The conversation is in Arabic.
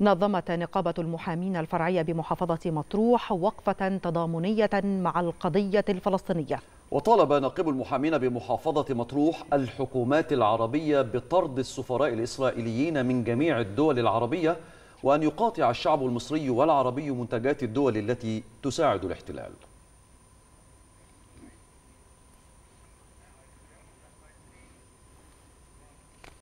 نظمت نقابة المحامين الفرعية بمحافظة مطروح وقفة تضامنية مع القضية الفلسطينية وطالب نقيب المحامين بمحافظة مطروح الحكومات العربية بطرد السفراء الإسرائيليين من جميع الدول العربية وأن يقاطع الشعب المصري والعربي منتجات الدول التي تساعد الاحتلال